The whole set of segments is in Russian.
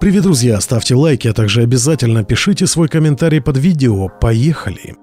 Привет, друзья, ставьте лайки, а также обязательно пишите свой комментарий под видео. Поехали!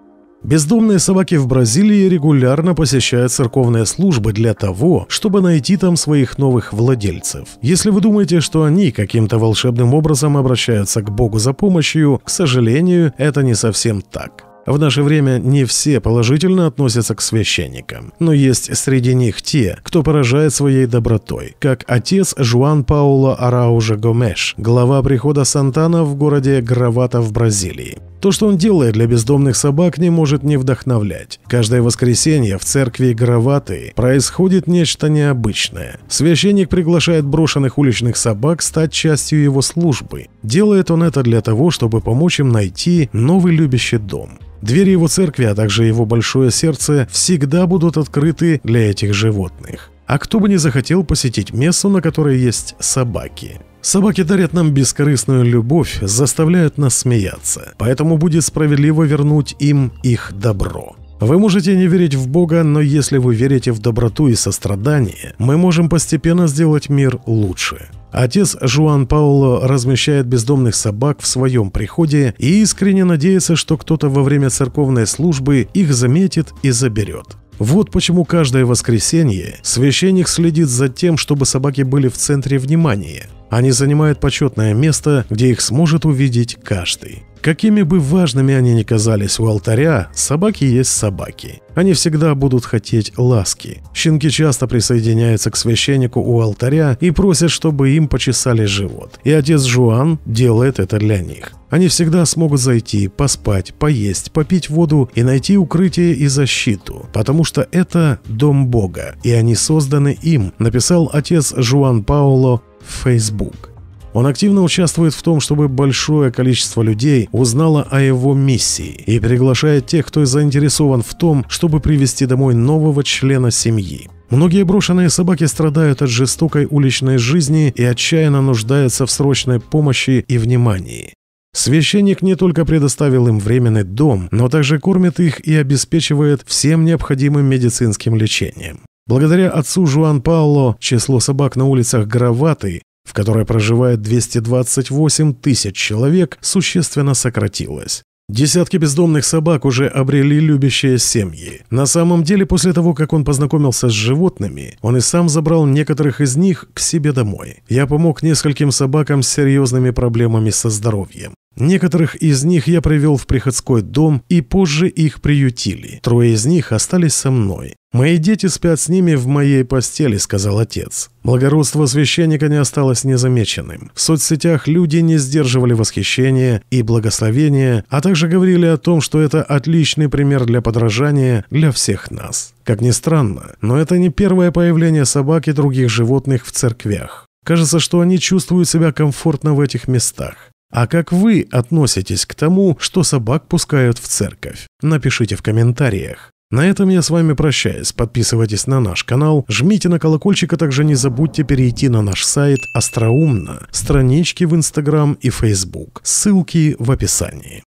Бездомные собаки в Бразилии регулярно посещают церковные службы для того, чтобы найти там своих новых владельцев. Если вы думаете, что они каким-то волшебным образом обращаются к Богу за помощью, к сожалению, это не совсем так. В наше время не все положительно относятся к священникам, но есть среди них те, кто поражает своей добротой, как отец Жуан Пауло Араужа Гомеш, глава прихода Сантана в городе Гравата в Бразилии. То, что он делает для бездомных собак, не может не вдохновлять. Каждое воскресенье в церкви Граваты происходит нечто необычное. Священник приглашает брошенных уличных собак стать частью его службы. Делает он это для того, чтобы помочь им найти новый любящий дом. Двери его церкви, а также его большое сердце всегда будут открыты для этих животных. А кто бы не захотел посетить место, на которой есть собаки. Собаки дарят нам бескорыстную любовь, заставляют нас смеяться. Поэтому будет справедливо вернуть им их добро. Вы можете не верить в Бога, но если вы верите в доброту и сострадание, мы можем постепенно сделать мир лучше. Отец Жуан Пауло размещает бездомных собак в своем приходе и искренне надеется, что кто-то во время церковной службы их заметит и заберет. Вот почему каждое воскресенье священник следит за тем, чтобы собаки были в центре внимания. Они а занимают почетное место, где их сможет увидеть каждый. Какими бы важными они ни казались у алтаря, собаки есть собаки. Они всегда будут хотеть ласки. Щенки часто присоединяются к священнику у алтаря и просят, чтобы им почесали живот. И отец Жуан делает это для них. Они всегда смогут зайти, поспать, поесть, попить воду и найти укрытие и защиту, потому что это дом Бога, и они созданы им, написал отец Жуан Пауло в Facebook. Он активно участвует в том, чтобы большое количество людей узнало о его миссии и приглашает тех, кто заинтересован в том, чтобы привести домой нового члена семьи. Многие брошенные собаки страдают от жестокой уличной жизни и отчаянно нуждаются в срочной помощи и внимании. Священник не только предоставил им временный дом, но также кормит их и обеспечивает всем необходимым медицинским лечением. Благодаря отцу Жуан Пауло число собак на улицах Граваты в которой проживает 228 тысяч человек, существенно сократилась. Десятки бездомных собак уже обрели любящие семьи. На самом деле, после того, как он познакомился с животными, он и сам забрал некоторых из них к себе домой. Я помог нескольким собакам с серьезными проблемами со здоровьем. Некоторых из них я привел в приходской дом, и позже их приютили. Трое из них остались со мной. «Мои дети спят с ними в моей постели», — сказал отец. Благородство священника не осталось незамеченным. В соцсетях люди не сдерживали восхищения и благословения, а также говорили о том, что это отличный пример для подражания для всех нас. Как ни странно, но это не первое появление собак и других животных в церквях. Кажется, что они чувствуют себя комфортно в этих местах. А как вы относитесь к тому, что собак пускают в церковь? Напишите в комментариях. На этом я с вами прощаюсь. Подписывайтесь на наш канал, жмите на колокольчик, а также не забудьте перейти на наш сайт «Остроумно», странички в Инстаграм и Фейсбук. Ссылки в описании.